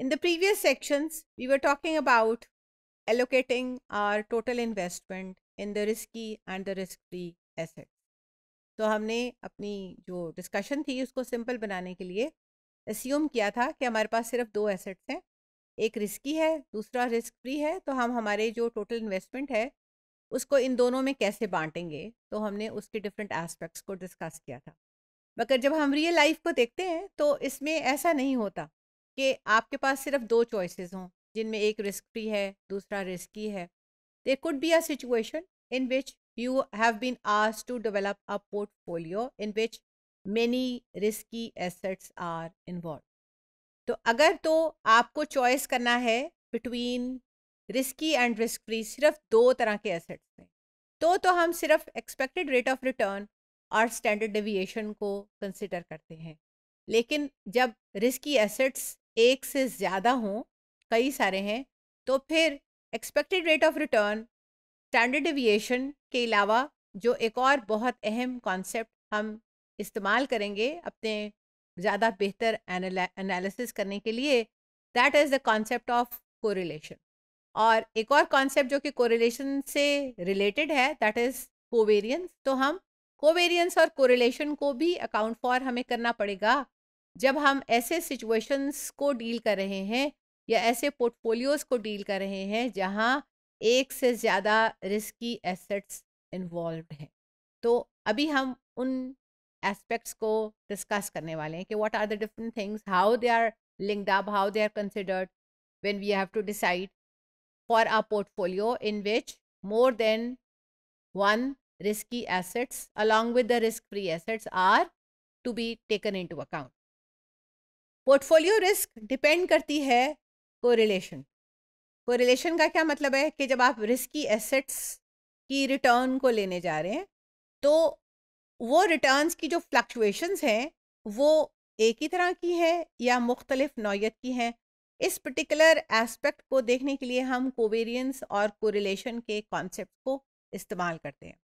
In the previous sections, we were talking about allocating our total investment in the risky and the risk-free assets. तो हमने अपनी जो discussion थी उसको simple बनाने के लिए एस्यूम किया था कि हमारे पास सिर्फ दो एसेट्स हैं एक रिस्की है दूसरा रिस्क फ्री है तो हम हमारे जो टोटल इन्वेस्टमेंट है उसको इन दोनों में कैसे बांटेंगे तो हमने उसके डिफरेंट एस्पेक्ट्स को डिस्कस किया था मगर जब हम रियल लाइफ को देखते हैं तो इसमें ऐसा नहीं होता कि आपके पास सिर्फ दो चॉइसेस हों जिनमें एक रिस्क फ्री है दूसरा रिस्की है there could be a situation in which you have been आज to develop a portfolio in which many risky assets are involve तो अगर तो आपको चॉइस करना है between risky and risk free सिर्फ दो तरह के एसेट्स में तो तो हम सिर्फ एक्सपेक्टेड रेट ऑफ रिटर्न और स्टैंडर्ड डेविएशन को कंसिडर करते हैं लेकिन जब रिस्की एसेट्स एक से ज़्यादा हों कई सारे हैं तो फिर expected rate of return standard deviation के अलावा जो एक और बहुत अहम कॉन्सेप्ट हम इस्तेमाल करेंगे अपने ज़्यादा बेहतर एनालिसिस करने के लिए that is the concept of correlation और एक और कॉन्सेप्ट जो कि कोरिलेशन से रिलेटेड है दैट इज़ कोवेरियंस तो हम कोवेरियंस और कोरिलेशन को भी अकाउंट फॉर हमें करना पड़ेगा जब हम ऐसे सिचुएशंस को डील कर रहे हैं या ऐसे पोर्टफोलियोज़ को डील कर रहे हैं जहाँ एक से ज़्यादा रिस्की एसेट्स इन्वॉल्व हैं तो अभी हम उन एस्पेक्ट्स को डिस्कस करने वाले हैं कि what are the different things how they are linked up how they are considered when we have to decide for our portfolio in which more than one risky assets along with the risk free assets are to be taken into account portfolio risk depend करती है correlation correlation का क्या मतलब है कि जब आप risky assets की रिटर्न को लेने जा रहे हैं तो वो रिटर्न्स की जो फ्लक्चुएशंस हैं वो एक ही तरह की है या मुख्तलिफ नौीयत की हैं इस पर्टिकुलर एस्पेक्ट को देखने के लिए हम कोवेरियंस और कोरिलेशन के कॉन्सेप्ट को इस्तेमाल करते हैं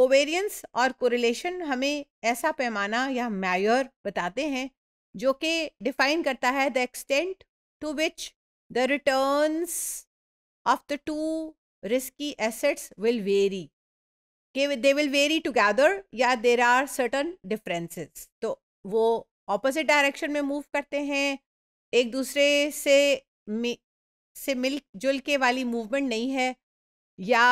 कोवेरियंस और कोरिलेशन हमें ऐसा पैमाना या मैयर बताते हैं जो कि डिफाइन करता है the extent to which the return of the two risky assets will vary के दे विल वेरी टुगेदर या देर आर सर्टन डिफरेंसेस तो वो ऑपोजिट डायरेक्शन में मूव करते हैं एक दूसरे से मि, से मिल जुल के वाली मूवमेंट नहीं है या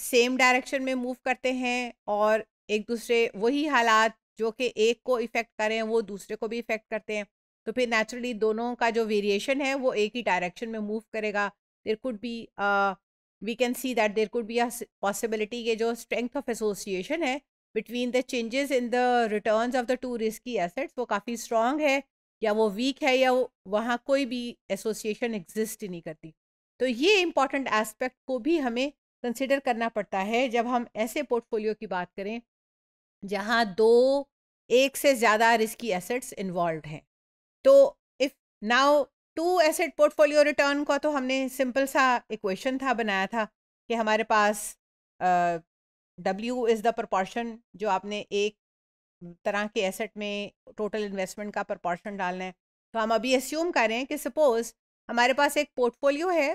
सेम डायरेक्शन में मूव करते हैं और एक दूसरे वही हालात जो कि एक को इफ़ेक्ट करें वो दूसरे को भी इफ़ेक्ट करते हैं तो फिर नेचुरली दोनों का जो वेरिएशन है वो एक ही डायरेक्शन में मूव करेगा there could be we can see that there could be a possibility के जो स्ट्रेंथ ऑफ एसोसिएशन है between the changes in the returns of the two risky assets वो काफ़ी स्ट्रॉन्ग है या वो वीक है या वहाँ कोई भी एसोसिएशन एग्जिस्ट ही नहीं करती तो ये इम्पॉर्टेंट एस्पेक्ट को भी हमें कंसिडर करना पड़ता है जब हम ऐसे पोर्टफोलियो की बात करें जहाँ दो एक से ज़्यादा रिस्की एसेट्स इन्वॉल्व हैं तो if now two asset portfolio return का तो हमने सिंपल सा इक्वेशन था बनाया था कि हमारे पास डब्ल्यू इज़ द प्रपोर्शन जो आपने एक तरह के एसेट में टोटल इन्वेस्टमेंट का प्रपोर्शन डालना है तो हम अभी अस्यूम करें कि सपोज़ हमारे पास एक पोर्टफोलियो है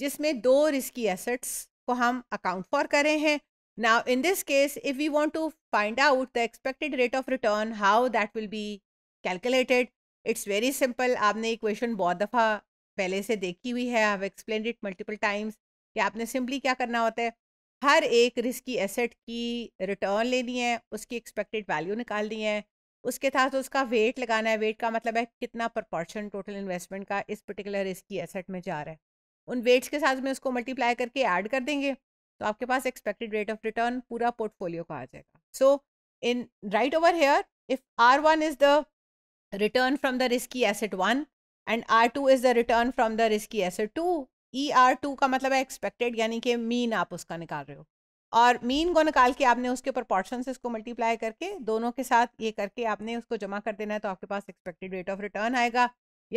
जिसमें दो रिस्की एसेट्स को हम अकाउंट फॉर करें हैं Now, in this case, if we want to find out the expected rate of return, how that will be calculated, it's very simple. आपने इक्वेशन बहुत दफ़ा पहले से देखी हुई है I explained it multiple times कि आपने सिंपली क्या करना होता है हर एक रिस्की एसेट की रिटर्न लेनी है उसकी एक्सपेक्टेड वैल्यू निकालनी है उसके साथ उसका वेट लगाना है वेट का मतलब है कितना प्रपोर्शन टोटल इन्वेस्टमेंट का इस पर्टिकुलर रिस्की एसेट में जा रहा है उन वेट्स के साथ में उसको मल्टीप्लाई करके ऐड कर देंगे तो आपके पास एक्सपेक्टेड रेट ऑफ रिटर्न पूरा पोर्टफोलियो का आ जाएगा so in right over here if R one is the return from the risky asset one and R two is the return from the risky asset two E R two का मतलब है expected यानी कि mean आप उसका निकाल रहे हो और मीन को निकाल के आपने उसके ऊपर प्रोपोर्शन इसको मल्टीप्लाई करके दोनों के साथ ये करके आपने उसको जमा कर देना है तो आपके पास एक्सपेक्टेड रेट ऑफ रिटर्न आएगा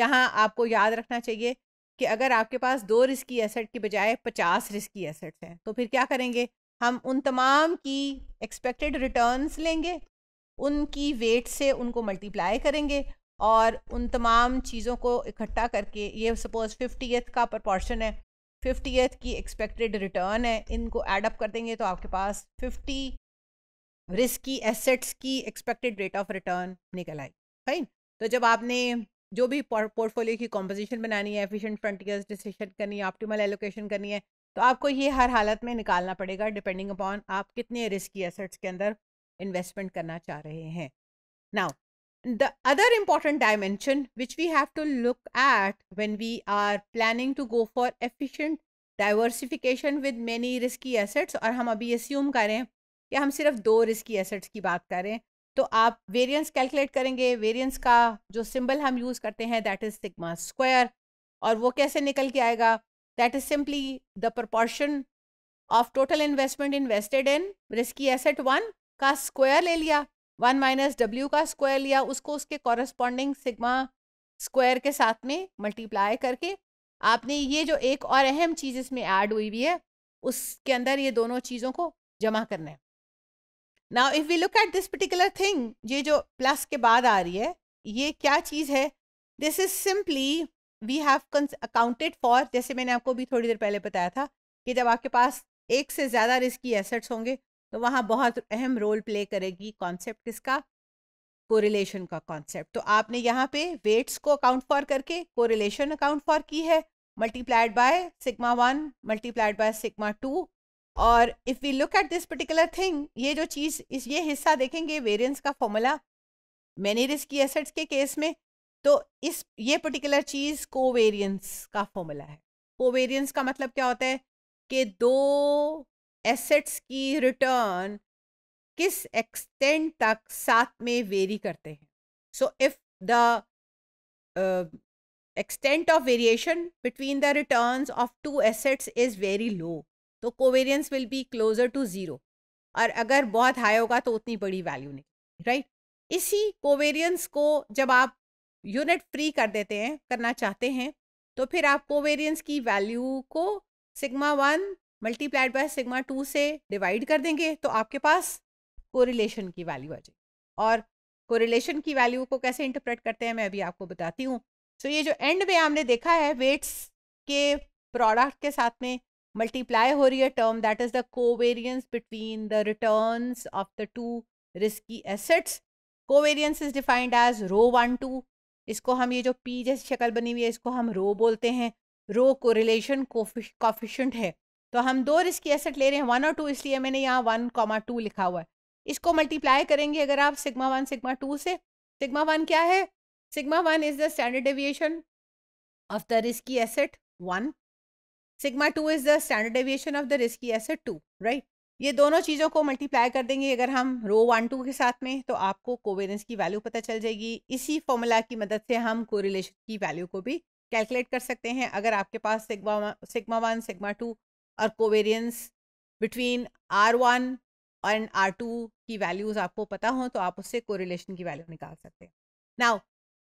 यहाँ आपको याद रखना चाहिए कि अगर आपके पास दो रिस्की एसेट की बजाय पचास रिस्की एसेट्स हैं तो फिर क्या करेंगे हम उन तमाम की एक्सपेक्टेड रिटर्न्स लेंगे उनकी वेट से उनको मल्टीप्लाई करेंगे और उन तमाम चीज़ों को इकट्ठा करके ये सपोज़ फिफ्टी का प्रपोर्शन है फिफ्टीथ की एक्सपेक्टेड रिटर्न है इनको एडअप कर देंगे तो आपके पास फिफ्टी रिस्की एसेट्स की एक्सपेक्टेड रेट ऑफ रिटर्न निकल आई फाइन तो जब आपने जो भी पोर्टफोलियो की कॉम्पोजिशन बनानी है एफिशिएंट फ्रंटियर्स डिसीशन करनी है ऑप्टिमल एलोकेशन करनी है तो आपको ये हर हालत में निकालना पड़ेगा डिपेंडिंग अपॉन आप कितने रिस्की एसेट्स के अंदर इन्वेस्टमेंट करना चाह रहे हैं now the other important dimension which we have to look at when we are planning to go for efficient diversification with many risky assets और हम अभी assume करें कि हम सिर्फ दो रिस्की एसेट्स की बात करें तो आप वेरिएंस कैलकुलेट करेंगे वेरिएंस का जो सिंबल हम यूज़ करते हैं दैट इज़ सिग्मा स्क्वायर और वो कैसे निकल के आएगा that is simply the proportion of total investment invested in risky asset one का स्क्वायर ले लिया वन माइनस डब्ल्यू का स्क्वायर लिया उसको उसके कॉरस्पॉन्डिंग सिग्मा स्क्वायर के साथ में मल्टीप्लाई करके आपने ये जो एक और अहम चीज़ इसमें ऐड हुई हुई है उसके अंदर ये दोनों चीज़ों को जमा करना है now if we look at this particular thing ये जो प्लस के बाद आ रही है ये क्या चीज़ है this is simply we have accounted for जैसे मैंने आपको भी थोड़ी देर पहले बताया था कि जब आपके पास एक से ज़्यादा रिस्की एसेट्स होंगे तो वहाँ बहुत अहम रोल प्ले करेगी कॉन्सेप्ट किसका कोरिलेशन का कॉन्सेप्ट तो आपने यहाँ पे वेट्स को अकाउंट फॉर करके कोरिलेशन अकाउंट फॉर की है multiplied by sigma one multiplied by sigma two और if we look at this particular thing ये जो चीज़ इस ये हिस्सा देखेंगे वेरिएंस का फॉर्मूला मैनी रिस्की एसेट्स के केस में तो इस ये पर्टिकुलर चीज़ कोवेरियंस का फॉर्मूला है कोवेरियंस का मतलब क्या होता है कि दो एसेट्स की रिटर्न किस एक्सटेंट तक साथ में वेरी करते हैं so if the extent of variation between the returns of two assets is very low तो covariance will be closer to zero और अगर बहुत हाई होगा तो उतनी बड़ी वैल्यू नहीं राइट इसी कोवेरियंस को जब आप यूनिट फ्री कर देते हैं करना चाहते हैं तो फिर आप कोवेरियंस की वैल्यू को sigma one multiplied by sigma two से डिवाइड कर देंगे तो आपके पास कोरिलेशन की वैल्यू आ जाएगी और कोरिलेशन की वैल्यू को कैसे इंटरप्रेट करते हैं मैं अभी आपको बताती हूँ सो so, ये जो एंड में हमने देखा है वेट्स के प्रोडक्ट के साथ में मल्टीप्लाई हो रही है term that is the covariance between the return of the two risky assets covariance is defined as rho one two इसको हम ये जो पी जैसी शक्ल बनी हुई है इसको हम रो बोलते हैं रो को रिलेशन कॉफिशेंट है तो हम दो रिस्की एसेट ले रहे हैं वन और टू इसलिए मैंने यहाँ वन कॉमा टू लिखा हुआ है इसको मल्टीप्लाई करेंगे अगर आप सिग्मा वन सिग्मा टू से सिग्मा वन क्या है sigma one is the standard deviation of the risky asset one sigma two is the standard deviation of the risky asset two right ये दोनों चीज़ों को मल्टीप्लाई कर देंगे अगर हम रो वन टू के साथ में तो आपको कोवेरेंस की वैल्यू पता चल जाएगी इसी फॉर्मूला की मदद से हम कोरिलेशन की वैल्यू को भी कैलकुलेट कर सकते हैं अगर आपके पास sigma sigma one sigma two और covariance between R one and R two की वैल्यूज़ आपको पता हो तो आप उससे कोरिलेशन की वैल्यू निकाल सकते हैं नाउ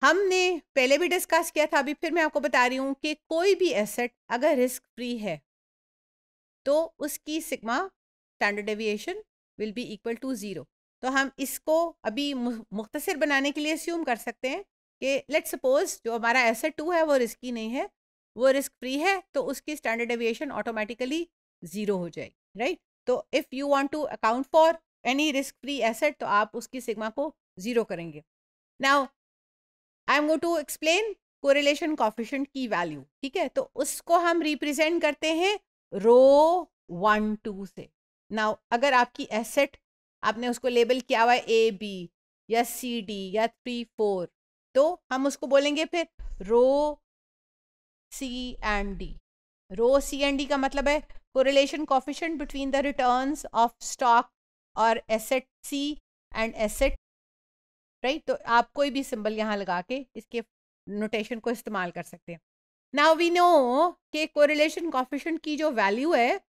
हमने पहले भी डिस्कस किया था अभी फिर मैं आपको बता रही हूँ कि कोई भी एसेट अगर रिस्क फ्री है तो उसकी sigma standard deviation will be equal to zero तो हम इसको अभी मुख्तसर बनाने के लिए अस्यूम कर सकते हैं कि लेट सपोज जो हमारा एसेट टू है वो रिस्की नहीं है वो रिस्क फ्री है तो उसकी स्टैंडर्ड एविएशन ऑटोमेटिकली ज़ीरो हो जाएगी राइट तो if you want to account for any risk free asset तो आप उसकी सिग्मा को ज़ीरो करेंगे now I am go to explain correlation coefficient की वैल्यू ठीक है तो उसको हम रिप्रेजेंट करते हैं रो वन टू से नाउ अगर आपकी एसेट आपने उसको लेबल किया हुआ है ए बी या सी डी या थ्री फोर तो हम उसको बोलेंगे फिर rho C and D rho C and D का मतलब है correlation coefficient between the returns of stock और asset C and asset right तो आप कोई भी सिंबल यहाँ लगा के इसके नोटेशन को इस्तेमाल कर सकते हैं नाउ वी नो के कोरिलेशन कॉफिशन की जो वैल्यू है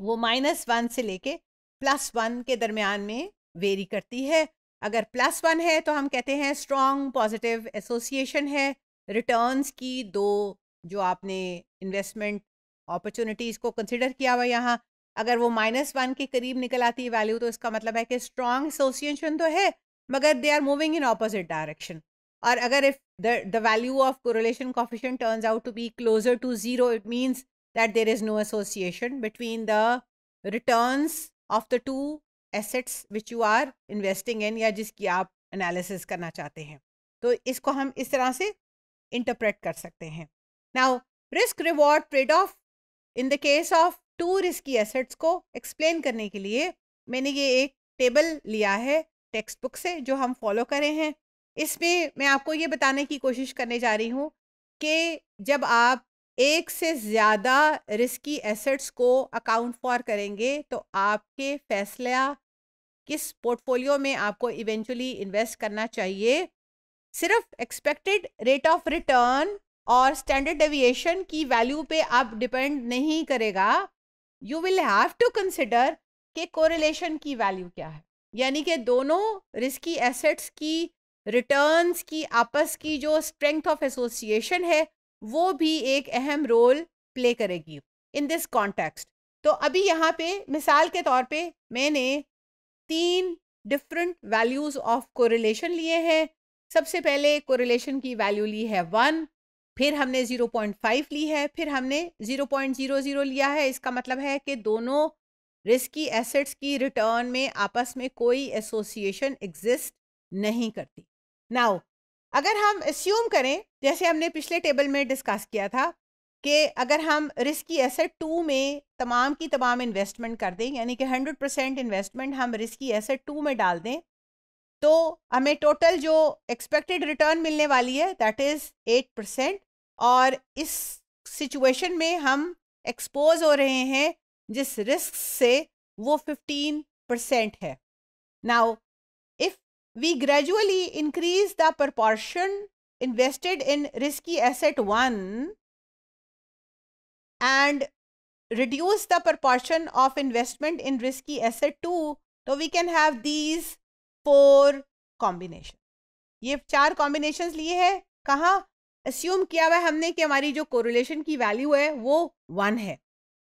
वो माइनस वन से लेके प्लस वन के दरमियान में वेरी करती है अगर प्लस वन है तो हम कहते हैं स्ट्रॉन्ग पॉजिटिव एसोसिएशन है रिटर्न्स की दो जो आपने इन्वेस्टमेंट अपॉर्चुनिटीज़ को कंसिडर किया हुआ यहाँ अगर वो माइनस वन के करीब निकल आती है वैल्यू तो इसका मतलब है कि स्ट्रॉन्ग एसोसिएशन तो है मगर they are moving in opposite direction और अगर if the the value of correlation coefficient turns out to be closer to zero it means that there is no association between the returns of the two assets which you are investing in या जिसकी आप analysis करना चाहते हैं तो इसको हम इस तरह से इंटरप्रेट कर सकते हैं now risk reward trade off in the case of two risky assets को एक्सप्लेन करने के लिए मैंने ये एक टेबल लिया है टेक्स्ट बुक से जो हम फॉलो करें हैं इसमें मैं आपको ये बताने की कोशिश करने जा रही हूँ कि जब आप एक से ज़्यादा रिस्की एसेट्स को अकाउंट फॉर करेंगे तो आपके फैसला किस पोर्टफोलियो में आपको इवेंचुअली इन्वेस्ट करना चाहिए सिर्फ एक्सपेक्टेड रेट ऑफ रिटर्न और स्टैंडर्ड डेविएशन की वैल्यू पे आप डिपेंड नहीं करेगा you will have to consider के कोरिलेशन की वैल्यू क्या है यानी कि दोनों रिस्की एसेट्स की रिटर्न्स की आपस की जो स्ट्रेंथ ऑफ एसोसिएशन है वो भी एक अहम रोल प्ले करेगी इन दिस कॉन्टेक्स्ट तो अभी यहाँ पे मिसाल के तौर पे मैंने तीन डिफरेंट वैल्यूज़ ऑफ कोरिलेशन लिए हैं सबसे पहले कोरिलेशन की वैल्यू ली है वन फिर हमने जीरो पॉइंट फाइव ली है फिर हमने ज़ीरो जीरो पॉइंट जीरो लिया है इसका मतलब है कि दोनों रिस्की एसेट्स की रिटर्न में आपस में कोई एसोसिएशन एग्जिस्ट नहीं करती नाउ अगर हम एस्यूम करें जैसे हमने पिछले टेबल में डिस्कस किया था कि अगर हम रिस्की एसेट टू में तमाम की तमाम इन्वेस्टमेंट कर दें यानी कि हंड्रेड परसेंट इन्वेस्टमेंट हम रिस्की एसेट टू में डाल दें तो हमें टोटल जो एक्सपेक्टेड रिटर्न मिलने वाली है दैट इज़ एट परसेंट और इस सिचुएशन में हम एक्सपोज हो रहे हैं जिस रिस्क से वो फिफ्टीन परसेंट है now if we gradually increase the proportion invested in risky asset one and reduce the proportion of investment in risky asset two तो we can have these four combination ये चार combination लिए है कहाँ assume किया हुआ है हमने कि हमारी जो कोरिलेशन की वैल्यू है वो वन है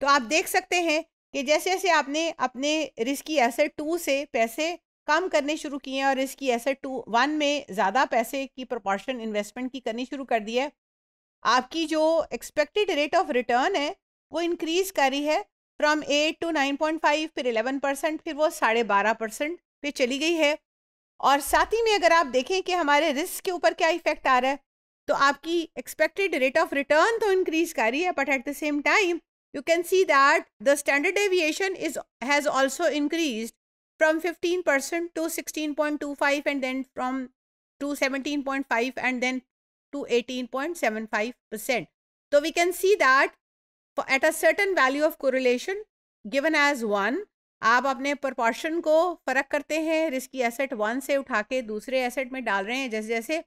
तो आप देख सकते हैं कि जैसे जैसे आपने अपने रिस्की एसेट टू से पैसे कम करने शुरू किए हैं और रिस्की एसेट टू वन में ज़्यादा पैसे की प्रोपोर्शन इन्वेस्टमेंट की करनी शुरू कर दी है आपकी जो एक्सपेक्टेड रेट ऑफ रिटर्न है वो इंक्रीज़ करी है from eight to nine point five फिर एलेवन परसेंट फिर वो साढ़े बारह परसेंट पे चली गई है और साथ ही में अगर आप देखें कि हमारे रिस्क के ऊपर क्या इफेक्ट आ रहा है तो आपकी एक्सपेक्टेड रेट ऑफ रिटर्न तो इंक्रीज़ कर रही है but at the same time you can see that the standard deviation is has also increased from 15% to 16.25 and then from to 17.5 and then to 18.75%. So we can see that at a certain value of correlation given as 1 आप अपने proportion को फर्क करते हैं risky asset one से उठा के दूसरे एसेट में डाल रहे हैं जैसे जैसे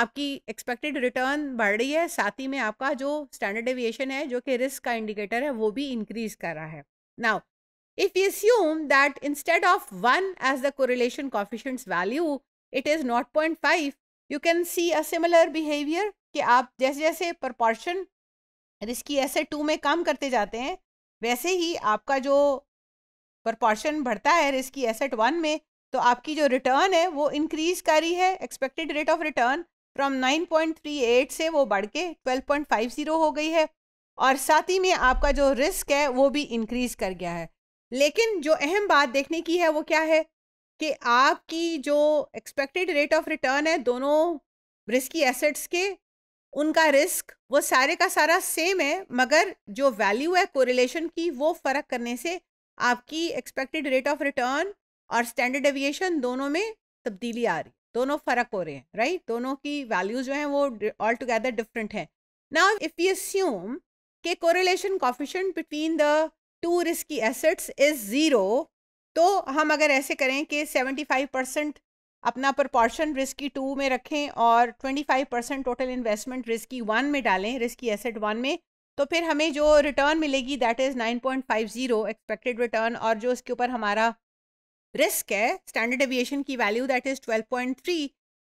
आपकी एक्सपेक्टेड रिटर्न बढ़ रही है साथ ही में आपका जो स्टैंडर्ड एविएशन है जो कि रिस्क का इंडिकेटर है वो भी इंक्रीज कर रहा है now if you that instead of one as the correlation coefficient value it is not point five you can see a similar behaviour कि आप जैसे जैसे proportion रिस्की एसेट टू में कम करते जाते हैं वैसे ही आपका जो प्रपोर्शन बढ़ता है रिस्की एसेट वन में तो आपकी जो रिटर्न है वो इंक्रीज कर रही है expected rate of return from 9.38 से वो बढ़ के 12.50 हो गई है और साथ ही में आपका जो रिस्क है वो भी इंक्रीज कर गया है लेकिन जो अहम बात देखने की है वो क्या है कि आपकी जो एक्सपेक्टेड रेट ऑफ रिटर्न है दोनों रिस्की एसेट्स के उनका रिस्क वो सारे का सारा सेम है मगर जो वैल्यू है कोरिलेशन की वो फ़र्क करने से आपकी एक्सपेक्टेड रेट ऑफ रिटर्न और स्टैंडर्ड एविएशन दोनों में तब्दीली आ रही दोनों फर्क हो रहे हैं राइट right? दोनों की वैल्यूज जो है वो ऑल टुगेदर डिफरेंट है नाउ इफ यू अस्यूम के correlation coefficient between the two risky assets is zero तो हम अगर ऐसे करें कि 75 परसेंट अपना प्रपोर्शन रिस्की टू में रखें और 25 percent total investment risky one में डालें रिस्की एसेट वन में तो फिर हमें जो रिटर्न मिलेगी दैट इज़ 9.50 एक्सपेक्टेड रिटर्न और जो इसके ऊपर हमारा रिस्क है स्टैंडर्ड एविएशन की वैल्यू दैट इज 12.3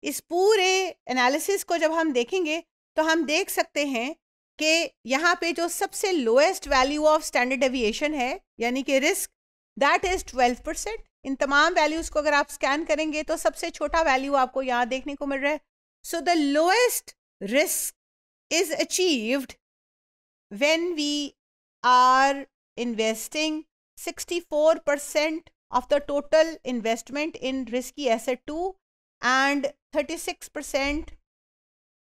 इस पूरे एनालिसिस को जब हम देखेंगे तो हम देख सकते हैं कि यहाँ पे जो सबसे lowest value of standard deviation है यानी कि रिस्क दैट इज 12 परसेंट इन तमाम वैल्यूज़ को अगर आप स्कैन करेंगे तो सबसे छोटा वैल्यू आपको यहाँ देखने को मिल रहा है so the lowest risk is achieved are investing sixty four percent of the total investment in risky asset 2 and 36 percent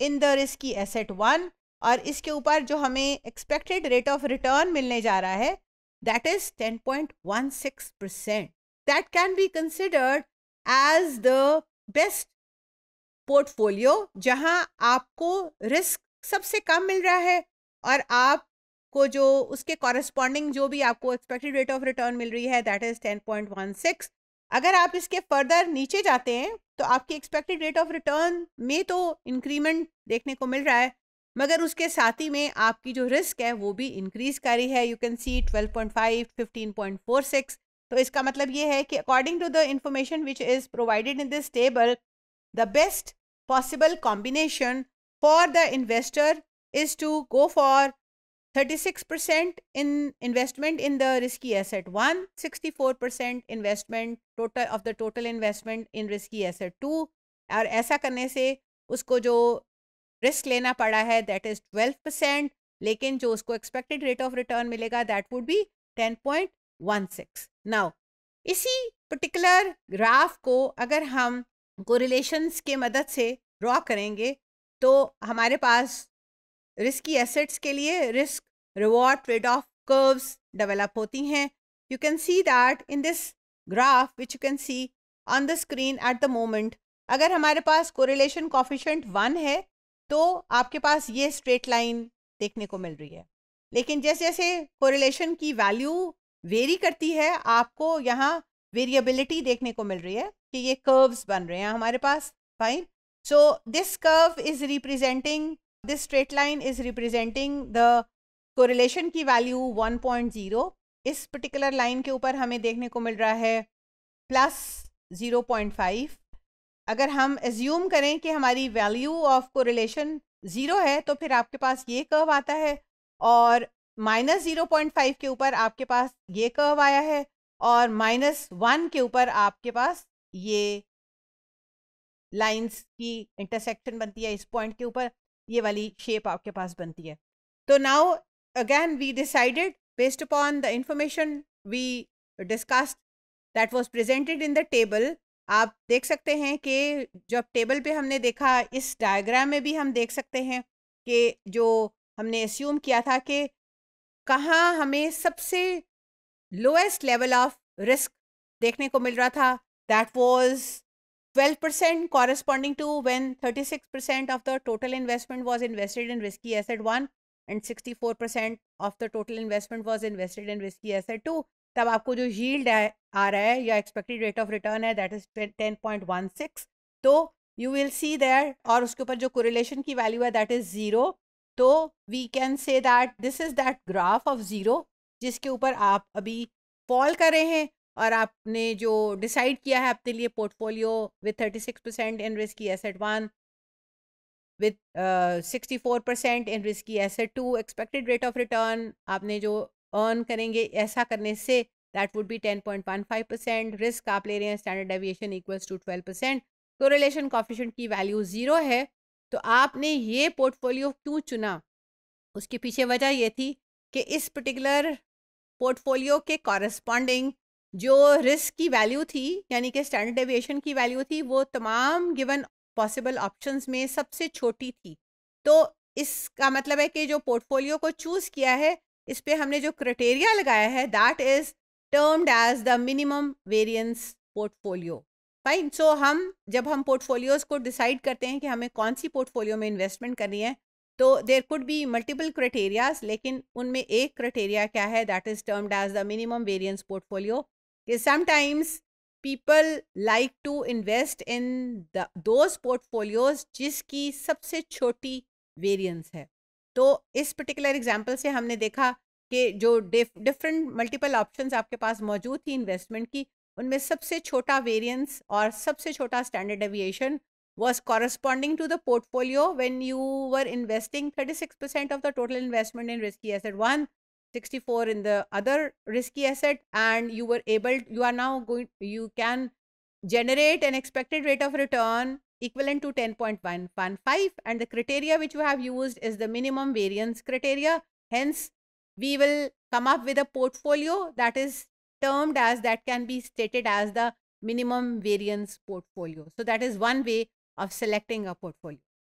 in the risky asset one और इसके ऊपर जो हमें एक्सपेक्टेड रेट ऑफ रिटर्न मिलने जा रहा है that is 10.16 percent that can be considered as the best portfolio जहां आपको रिस्क सबसे कम मिल रहा है और आप को जो उसके कॉरेस्पॉन्डिंग जो भी आपको एक्सपेक्टेड रेट ऑफ रिटर्न मिल रही है that is ten point one six अगर आप इसके फर्दर नीचे जाते हैं तो आपकी एक्सपेक्टेड रेट ऑफ रिटर्न में तो इंक्रीमेंट देखने को मिल रहा है मगर उसके साथ ही में आपकी जो रिस्क है वो भी इंक्रीज कर रही है you can see twelve point five fifteen point four six तो इसका मतलब ये है कि according to the information which is provided in this table the best possible combination for the investor is to go for 36% in investment in the risky asset 1 64% investment total of the total investment in risky asset 2 और ऐसा करने से उसको जो risk लेना पड़ा है that is 12% लेकिन जो उसको एक्सपेक्टेड रेट ऑफ रिटर्न मिलेगा दैट वुड बी 10.16 नाउ इसी पर्टिकुलर ग्राफ को अगर हम कोरिलेशंस के मदद से ड्रॉ करेंगे तो हमारे पास रिस्की एसेट्स के लिए risk reward trade off curves develop होती हैं you can see that in this graph which you can see on the screen at the moment अगर हमारे पास कोरिलेशन कॉफिशेंट वन है तो आपके पास ये स्ट्रेट लाइन देखने को मिल रही है लेकिन जैसे जैसे कोरिलेशन की वैल्यू वेरी करती है आपको यहाँ वेरिएबिलिटी देखने को मिल रही है कि ये कर्व्स बन रहे हैं हमारे पास fine so this curve is representing this straight line is representing the correlation की value 1.0 इस पर्टिकुलर लाइन के ऊपर हमें देखने को मिल रहा है पॉइंट 0.5 अगर हम एज्यूम करें कि हमारी वैल्यू ऑफ कोरिलेशन ज़ीरो है तो फिर आपके पास ये कर्व आता है और माइनस ज़ीरो पॉइंट फाइव के ऊपर आपके पास ये कर्व आया है और माइनस वन के ऊपर आपके पास ये लाइंस की इंटरसेक्शन बनती है इस पॉइंट के ऊपर ये वाली शेप आपके पास बनती है तो now again we decided based upon the information we discussed that was presented in the table आप देख सकते हैं कि जब टेबल पे हमने देखा इस डायग्राम में भी हम देख सकते हैं कि जो हमने एस्यूम किया था कि कहाँ हमें सबसे लोएस्ट लेवल ऑफ रिस्क देखने को मिल रहा था that was 12% corresponding to when 36% of the total investment was invested in risky asset 1 and 64% of the total investment was invested in risky asset two तब आपको जो यील्ड आ रहा है या एक्सपेक्टेड रेट ऑफ रिटर्न है दैट इज 10.16 तो you will see there और उसके ऊपर जो कोरिलेशन की वैल्यू है दैट इज ज़ीरो तो we can say that this is that graph of zero जिसके ऊपर आप अभी फॉल कर रहे हैं और आपने जो डिसाइड किया है अपने लिए portfolio with thirty six percent in risky asset one with sixty four percent in risky asset two expected rate of return आपने जो अर्न करेंगे ऐसा करने से that would be ten point one five percent risk आप ले रहे हैं standard deviation equals to twelve percent तो रिलेशन कॉफिशेंट की वैल्यू ज़ीरो है तो आपने ये पोर्टफोलियो क्यों चुना उसके पीछे वजह ये थी कि इस पर्टिकुलर पोर्टफोलियो के कॉरस्पॉन्डिंग जो रिस्क की वैल्यू थी यानी कि स्टैंडर्ड एविएशन की वैल्यू थी वो तमाम गिवन पॉसिबल ऑप्शंस में सबसे छोटी थी तो इसका मतलब है कि जो पोर्टफोलियो को चूज़ किया है इस पर हमने जो क्राइटेरिया लगाया है that is termed as the minimum variance portfolio fine so हम जब हम पोर्टफोलियोज को डिसाइड करते हैं कि हमें कौन सी पोर्टफोलियो में इन्वेस्टमेंट करनी है तो there could be multiple criterias लेकिन उनमें एक क्राइटेरिया क्या है that is termed as the minimum variance portfolio Okay, sometimes people like to invest in the, those portfolios जिसकी सबसे छोटी वेरिएंस है तो इस पर्टिकुलर एग्जांपल से हमने देखा कि जो डिफरेंट मल्टीपल ऑप्शंस आपके पास मौजूद थी इन्वेस्टमेंट की उनमें सबसे छोटा वेरिएंस और सबसे छोटा standard deviation was corresponding to the portfolio when you were investing 36% of the total investment in risky asset 1 64 in the other risky asset and you were able you are now going you can generate an expected rate of return equivalent to 10.115 and the criteria which you have used is the minimum variance criteria hence we will come up with a portfolio that is termed as that can be stated as the minimum variance portfolio so that is one way of selecting a portfolio